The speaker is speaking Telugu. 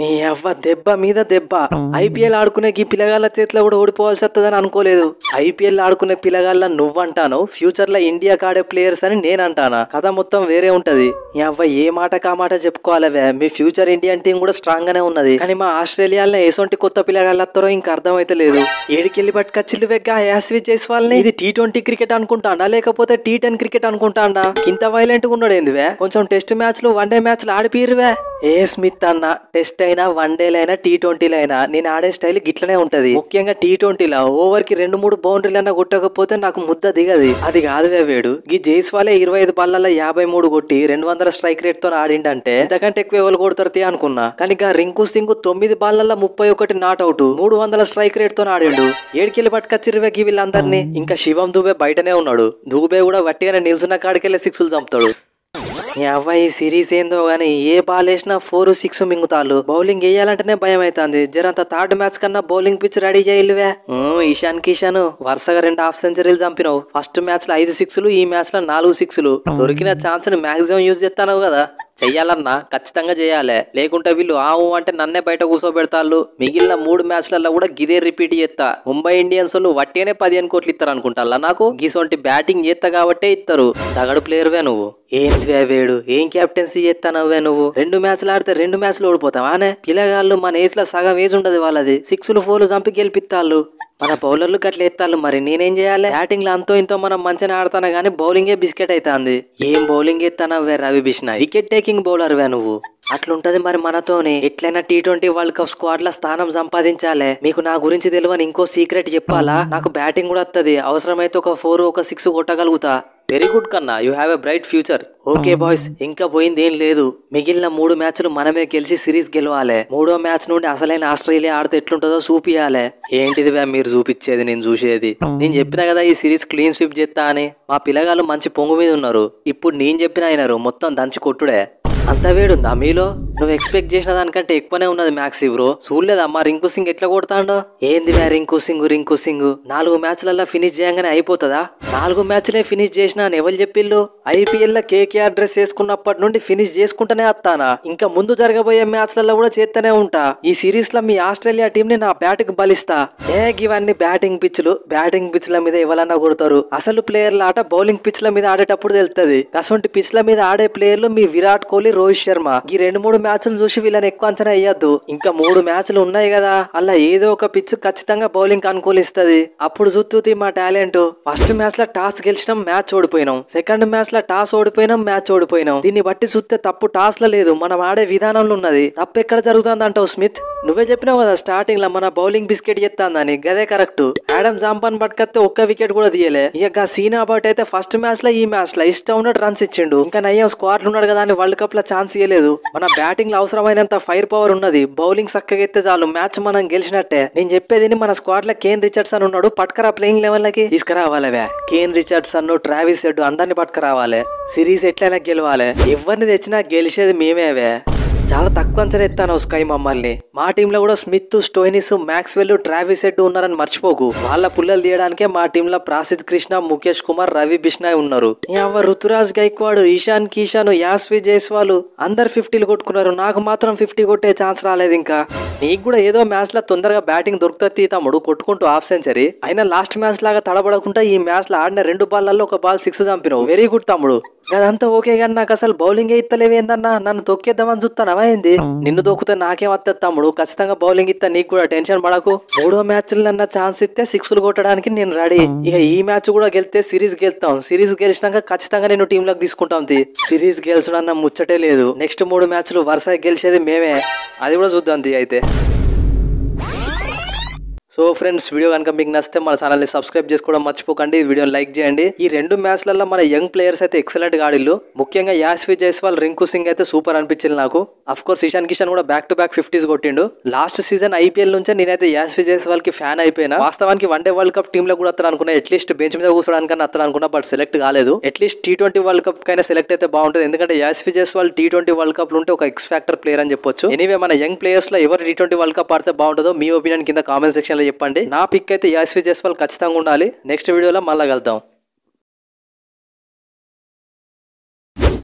నీ అవ్వ దెబ్బ మీద దెబ్బ ఐపీఎల్ ఆడుకునే ఈ పిల్లగాళ్ళ చేతిలో కూడా ఓడిపోవాల్సి వస్తుందని అనుకోలేదు ఐపీఎల్ ఆడుకునే పిల్లగాళ్ళ నువ్వంటాను ఫ్యూచర్ లో ఇండియా కాడే ప్లేయర్స్ అని నేను అంటానా కథ మొత్తం వేరే ఉంటది నీ అవ్వ ఏ మాట కా మాట చెప్పుకోవాలవే మీ ఫ్యూచర్ ఇండియన్ టీం కూడా స్ట్రాంగ్ గానే ఉన్నది కానీ మా ఆస్ట్రేలియాలో ఎసొంటి కొత్త పిల్లగాళ్ళతో ఇంకా అర్థమైతే లేదు ఏడికెళ్ళి పట్టుకచ్చిల్లు వెగ్గ యాస్వి వాళ్ళని ఇది టీ ట్వంటీ క్రికెట్ అనుకుంటాండా లేకపోతే టీ టెన్ క్రికెట్ అనుకుంటాండా ఇంత వైలెంట్ గా ఉన్నాడు ఏందివే కొంచెం టెస్ట్ లు వన్ డే లు ఆడిపిరువే ఏ స్మిత్ అన్న టెస్ట్ అయినా వన్ డేలో అయినా టీ ట్వంటీలో అయినా నేను ఆడే స్టైల్ గిట్లనే ఉంటది ముఖ్యంగా టీ ట్వంటీలో కి రెండు మూడు బౌండరీలు అయినా కొట్టకపోతే నాకు ముద్ద దిగది అది కాదువే వేడు ఈ జైస్వాలే ఇరవై ఐదు బాళ్ళల్లో యాభై మూడు కొట్టి రెండు వందల స్ట్రైక్ రేట్ తో అంటే ఎంతకంటే ఎక్కువ ఎవరు కొడతారు అనుకున్నా కానీ ఇక రింకు సింగ్ తొమ్మిది బాళ్ళల్లో ముప్పై ఒకటి నాట్ అవుట్ మూడు వందల స్ట్రైక్ రేట్ తో ఆడిండు ఏడుకెళ్ళి పట్టుకొచ్చిరువేకి వీళ్ళందరినీ ఇంకా శివం దుబే బయటనే ఉన్నాడు దూబే కూడా వట్టిగానే నిల్చున్న కాడికెళ్ళి సిక్స్లు చంపుతాడు అబ్బాయి సిరీస్ ఏందో గానీ ఏ బాల్ వేసినా ఫోర్ సిక్స్ మింగుతాలు బౌలింగ్ వేయాలంటేనే భయం అవుతుంది జరంత థర్డ్ మ్యాచ్ కన్నా బౌలింగ్ పిచ్ రెడీ చేయలువే ఇషాన్ కిషాన్ వరుసగా రెండు హాఫ్ సెంచరీలు చంపినావు ఫస్ట్ మ్యాచ్ లో ఐదు లు ఈ మ్యాచ్ లో నాలుగు లు దొరికిన ఛాన్స్ ని మాక్సిమం యూజ్ చేస్తానవు కదా చెయ్యాలన్నా ఖచ్చితంగా చేయాలి లేకుంటే వీళ్ళు ఆవు అంటే నన్నే బయట కూర్చోబెడతాళ్ళు మిగిలిన మూడు మ్యాచ్లలో కూడా గిదే రిపీట్ చేస్తా ముంబై ఇండియన్స్ వాళ్ళు వట్టేనే పదిహేను కోట్లు ఇస్తారు అనుకుంటా నాకు గీసొంటి బ్యాటింగ్ చేస్తా కాబట్టే ఇస్తారు తగడు ప్లేయర్వే నువ్వు ఏం వేడు ఏం కెప్టెన్సీ నవ్వే నువ్వు రెండు మ్యాచ్లు ఆడితే రెండు మ్యాచ్లు అనే పిల్లగాళ్ళు మన ఏజ్ లో సగం ఏజ్ ఉండదు వాళ్ళది సిక్స్ ఫోర్లు చంపి గెలిపిస్తాళ్ళు మన బౌలర్లు గట్ల ఎత్తాలి మరి నేనేం చేయాలి బ్యాటింగ్ లో అంతో ఇంతో మనం మంచిగా ఆడతాను కానీ బౌలింగే బిస్కెట్ అవుతుంది ఏం బౌలింగ్ ఎత్తానవ్వే Ravi Bishnoi wicket taking bowler వే నువ్వు అట్లుంటది మరి మనతోనే ఎట్లయినా T twenty world cup squad లో స్థానం సంపాదించాలే మీకు నా గురించి తెలియని ఇంకో సీక్రెట్ చెప్పాలా నాకు బ్యాటింగ్ కూడా వస్తుంది అవసరమైతే ఒక ఫోర్ ఒక సిక్స్ కొట్టగలుగుతా వెరీ గుడ్ కన్నా you have a bright future okay boys ఇంకా పోయింది ఏం లేదు మిగిలిన మూడు మ్యాచ్లు మనమే గెలిచి సిరీస్ గెలవాలి మూడో మ్యాచ్ నుండి అసలైన ఆస్ట్రేలియా ఆడితే ఎట్లుంటుందో చూపియాలి ఏంటిది వ్యా మీరు చూపించేది నేను చూసేది mm-hmm. నేను చెప్పినా కదా ఈ సిరీస్ క్లీన్ స్వీప్ చేస్తా అని మా పిల్లగాళ్ళు మంచి పొంగు మీద ఉన్నారు ఇప్పుడు నేను చెప్పిన అయినారు మొత్తం దంచి కొట్టుడే అంత వేడుందా మీలో నువ్వు ఎక్స్పెక్ట్ చేసిన దానికంటే ఎక్కువనే ఉన్నది మ్యాక్స్ బ్రో చూడలేదమ్మా రింకు సింగ్ ఎట్లా కొడతాండో ఏంది మ్యా రింకు సింగ్ రింకు సింగ్ నాలుగు మ్యాచ్లల్లా ఫినిష్ చేయగానే అయిపోతుందా నాలుగు మ్యాచ్లే ఫినిష్ చేసిన అని ఎవరు చెప్పిల్లు ఐపీఎల్ లో కేకేఆర్ డ్రెస్ వేసుకున్నప్పటి నుండి ఫినిష్ చేసుకుంటూనే వస్తానా ఇంకా ముందు జరగబోయే మ్యాచ్లలో కూడా చేస్తూనే ఉంటా ఈ సిరీస్ లో మీ ఆస్ట్రేలియా టీం ని నా బ్యాట్ కి బలిస్తా ఏ ఇవన్నీ బ్యాటింగ్ పిచ్లు బ్యాటింగ్ పిచ్ల మీద ఎవరన్నా కొడతారు అసలు ప్లేయర్ల ఆట బౌలింగ్ పిచ్ల మీద ఆడేటప్పుడు తెలుస్తుంది అసొంటి పిచ్ల మీద ఆడే ప్లేయర్లు మీ విరాట్ కోహ్లీ రోహిత్ శర్మ ఈ రెండు మూడు మ్యాచ్లు చూసి వీళ్ళని ఎక్కువ అంచనా వేయద్దు ఇంకా మూడు మ్యాచ్లు ఉన్నాయి కదా అలా ఏదో ఒక పిచ్ ఖచ్చితంగా బౌలింగ్ అనుకూలిస్తుంది అప్పుడు చూస్తుంది మా టాలెంట్ ఫస్ట్ మ్యాచ్ లో టాస్ గెలిచినాం మ్యాచ్ ఓడిపోయినాం సెకండ్ మ్యాచ్ లో టాస్ ఓడిపోయినాం మ్యాచ్ ఓడిపోయినాం దీన్ని బట్టి చూస్తే తప్పు టాస్ లో లేదు మనం ఆడే విధానంలో ఉన్నది తప్పు ఎక్కడ జరుగుతుంది అంటావు స్మిత్ నువ్వే చెప్పినావు కదా స్టార్టింగ్ లో మన బౌలింగ్ బిస్కెట్ చెప్తాందని గదే కరెక్ట్ మేడం జాంపాన్ పట్టుకొస్తే ఒక్క వికెట్ కూడా తీయలే ఇక సీనా బట్ అయితే ఫస్ట్ మ్యాచ్ లో ఈ మ్యాచ్ లో ఇష్టం ఉన్నట్టు రన్స్ ఇచ్చిండు ఇంకా నయ్యం స్క్వాడ్ ఉన్నాడు కదా అని వరల్డ్ కప్ లో ఛాన్స్ ఇవ్వలేదు మన బ్యాట్ బ్యాటింగ్లో అవసరమైనంత ఫైర్ పవర్ ఉన్నది బౌలింగ్ చక్కగెత్తే చాలు మ్యాచ్ మనం గెలిచినట్టే నేను చెప్పేది మన స్క్వాడ్ లో కేన్ రిచర్డ్సన్ ఉన్నాడు పట్కరా ప్లేయింగ్ లెవెల్కి తీసుకురావాలవే కేన్ రిచర్డ్సన్ ట్రావిస్ హెడ్ అందరిని పట్టుకురావాలి సిరీస్ ఎట్లయినా గెలవాలి ఎవరిని తెచ్చినా గెలిచేది మేమేవే చాలా తక్కువ అంచనా ఎత్తాను స్కై మమ్మల్ని మా టీంలో కూడా Smith Stoinis Maxwell Travis Head ఉన్నారని మర్చిపోకు వాళ్ళ పుల్లలు తీయడానికే మా టీంలో ప్రాసిద్ కృష్ణ ముఖేష్ కుమార్ రవి బిష్నాయ్ ఉన్నారు రుతురాజ్ గైక్వాడ్ ఇషాన్ కిషాన్ యాస్వి జైస్వాల్ అందరు ఫిఫ్టీలు కొట్టుకున్నారు నాకు మాత్రం ఫిఫ్టీ కొట్టే ఛాన్స్ రాలేదు ఇంకా నీకు కూడా ఏదో మ్యాచ్లో తొందరగా బ్యాటింగ్ దొరుకుతుంది తమ్ముడు కొట్టుకుంటూ హాఫ్ సెంచరీ అయినా లాస్ట్ మ్యాచ్ లాగా తడబడకుండా ఈ మ్యాచ్లో ఆడిన రెండు బాల్లలో ఒక బాల్ సిక్స్ చంపినావు వెరీ గుడ్ తమ్ముడు అదంతా ఓకే కానీ నాకు అసలు బౌలింగ్ ఏ ఇత్తలేవేందన్నా నన్ను తొక్కేద్దామని చూస్తానవా ఏంది నిన్ను తొక్కుతే నాకేం వస్తుంది తమ్ముడు ఇప్పుడు ఖచ్చితంగా బౌలింగ్ ఇస్తా నీకు కూడా టెన్షన్ పడకు మూడో మ్యాచ్ నన్న ఛాన్స్ ఇస్తే సిక్స్లు కొట్టడానికి నేను రెడీ ఇక ఈ మ్యాచ్ కూడా గెలితే సిరీస్ గెలుతాం సిరీస్ గెలిచినాక ఖచ్చితంగా నేను టీమ్ లోకి తీసుకుంటాం సిరీస్ గెలిచడం అన్న ముచ్చటే లేదు నెక్స్ట్ మూడు మ్యాచ్లు వరుసగా గెలిచేది మేమే అది కూడా చూద్దాం అయితే సో ఫ్రెండ్స్ వీడియో కనుక మీకు నచ్చితే మన ఛానల్ని సబ్స్క్రైబ్ చేసుకోవడం మర్చిపోకండి వీడియో లైక్ చేయండి ఈ రెండు మ్యాచ్లలో మన యంగ్ ప్లేయర్స్ అయితే ఎక్సలెంట్ గాడిలు ముఖ్యంగా యాస్వి జైస్వాల్ రింకు సింగ్ అయితే సూపర్ అనిపించింది నాకు కోర్స్ ఇషాన్ కిషన్ కూడా బ్యాక్ టు బ్యాక్ ఫిఫ్టీస్ కొట్టిండు లాస్ట్ సీజన్ ఐపీఎల్ నుంచే నేనైతే యాస్వి జైస్వాల్ కి ఫ్యాన్ అయిపోయినా వాస్తవానికి one day world cup team లో కూడా అతను అనుకున్నా అట్లీస్ట్ బెంచ్ మీద కూర్చోడానికి అతను అనుకున్నా బట్ సెలెక్ట్ కాలేదు at least T twenty world cup కైనా సెలెక్ట్ అయితే బాగుంటుంది ఎందుకంటే Yashasvi Jaiswal T twenty world cup ఉంటే ఒక ఎక్స్ ఫ్యాక్టర్ ప్లేయర్ అని చెప్పొచ్చు ఎనీవే మన యంగ్ ప్లేయర్స్ లో ఎవరు టీ ట్వంటీ వరల్డ్ కప్ ఆడితే బాగుంటుందో మీ ఒపీనియన్ కింద కామెంట్ సెక్షన్ చెప్పండి నా పిక్ అయితే యాస్వి జస్వాల్ ఖచ్చితంగా ఉండాలి నెక్స్ట్ వీడియోలో మళ్ళీ కలుద్దాం